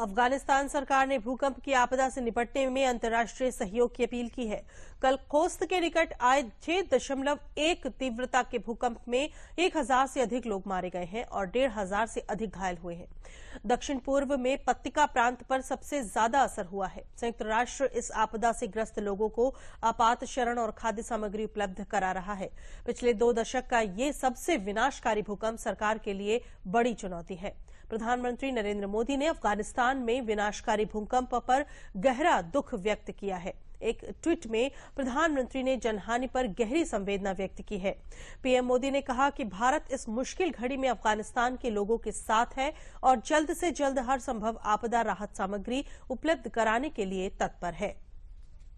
अफगानिस्तान सरकार ने भूकंप की आपदा से निपटने में अंतर्राष्ट्रीय सहयोग की अपील की है कल खोस्त के निकट आए छह दशमलव एक तीव्रता के भूकंप में एक हजार से अधिक लोग मारे गए हैं और डेढ़ हजार से अधिक घायल हुए हैं दक्षिण पूर्व में पत्तिका प्रांत पर सबसे ज्यादा असर हुआ है संयुक्त राष्ट्र इस आपदा से ग्रस्त लोगों को आपात शरण और खाद्य सामग्री उपलब्ध करा रहा है पिछले दो दशक का ये सबसे विनाशकारी भूकंप सरकार के लिए बड़ी चुनौती है प्रधानमंत्री नरेंद्र मोदी ने अफगानिस्तान पाकिस्तान में विनाशकारी भूकंप पर गहरा दुख व्यक्त किया है एक ट्वीट में प्रधानमंत्री ने जनहानि पर गहरी संवेदना व्यक्त की है पीएम मोदी ने कहा कि भारत इस मुश्किल घड़ी में अफगानिस्तान के लोगों के साथ है और जल्द से जल्द हर संभव आपदा राहत सामग्री उपलब्ध कराने के लिए तत्पर है